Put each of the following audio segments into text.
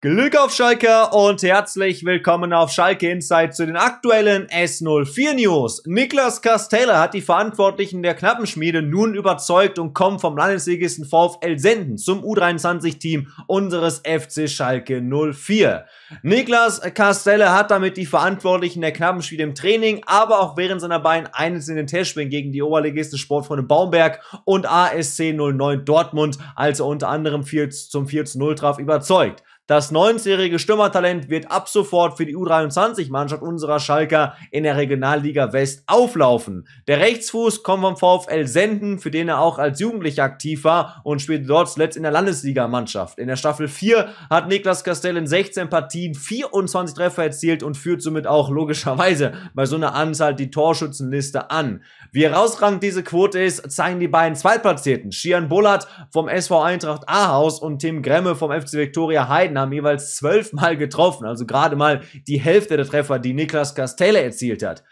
Glück auf Schalke und herzlich willkommen auf Schalke Insight zu den aktuellen S04 News. Niklas Casteller hat die Verantwortlichen der Knappenschmiede nun überzeugt und kommt vom Landesligisten VfL Senden zum U23-Team unseres FC Schalke 04. Niklas Casteller hat damit die Verantwortlichen der Knappenschmiede im Training, aber auch während seiner beiden einzelnen Testspielen gegen die Oberligisten Sportfreunde Baumberg und ASC 09 Dortmund, also unter anderem zum 4 zu 0 traf, überzeugt. Das neunjährige Stürmertalent wird ab sofort für die U23-Mannschaft unserer Schalker in der Regionalliga West auflaufen. Der Rechtsfuß kommt vom VfL Senden, für den er auch als Jugendlicher aktiv war und spielt dort zuletzt in der Landesligamannschaft. In der Staffel 4 hat Niklas Castell in 16 Partien 24 Treffer erzielt und führt somit auch logischerweise bei so einer Anzahl die Torschützenliste an. Wie herausragend diese Quote ist, zeigen die beiden Zweitplatzierten, Shian Bullard vom SV Eintracht Ahaus und Tim Gremme vom FC Viktoria Heiden Seiten haben jeweils zwölfmal getroffen, also gerade mal die Hälfte der Treffer, die Niklas Castella erzielt hat.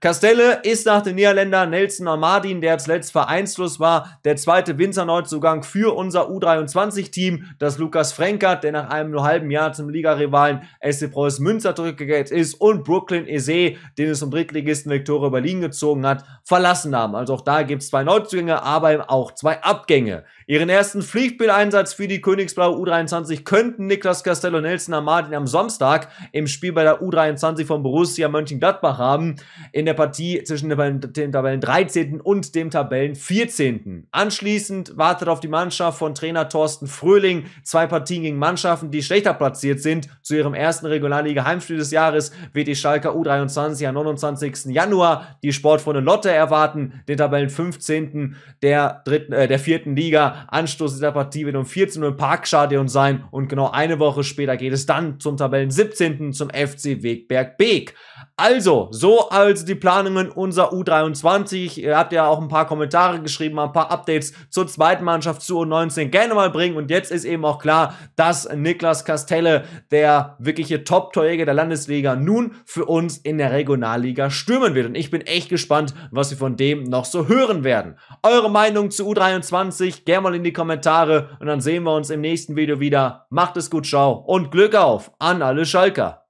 Castelle ist nach den Niederländer Nelson Armadin, der zuletzt vereinslos war, der zweite Winzerneuzugang für unser U23-Team, das Lukas Frenkert, der nach einem nur halben Jahr zum Ligarivalen SC Preuß Münster zurückgekehrt ist und Brooklyn Eze, den es zum Drittligisten Viktoria Berlin gezogen hat, verlassen haben. Also auch da gibt es zwei Neuzugänge, aber eben auch zwei Abgänge. Ihren ersten Pflichtspieleinsatz für die Königsblaue U23 könnten Niklas Castello und Nelson Armadin am Samstag im Spiel bei der U23 von Borussia Mönchengladbach haben in der Partie zwischen dem Tabellen 13. und dem Tabellen 14. Anschließend wartet auf die Mannschaft von Trainer Thorsten Fröhling zwei Partien gegen Mannschaften, die schlechter platziert sind. Zu ihrem ersten Regionalliga-Heimspiel des Jahres wird die Schalker U23 am 29. Januar die Sportfreunde Lotte erwarten, den Tabellen 15. der, dritten, äh, der vierten Liga. Anstoß dieser Partie wird um 14 Uhr im Parkstadion sein und genau eine Woche später geht es dann zum Tabellen 17. zum FC Wegberg Beek. Also, so also die Planungen unserer U23. Ihr habt ja auch ein paar Kommentare geschrieben, ein paar Updates zur zweiten Mannschaft, zu U19 gerne mal bringen. Und jetzt ist eben auch klar, dass Niklas Castelle, der wirkliche Top-Torjäger der Landesliga, nun für uns in der Regionalliga stürmen wird. Und ich bin echt gespannt, was wir von dem noch so hören werden. Eure Meinung zu U23 gerne mal in die Kommentare und dann sehen wir uns im nächsten Video wieder. Macht es gut, ciao und Glück auf an alle Schalker.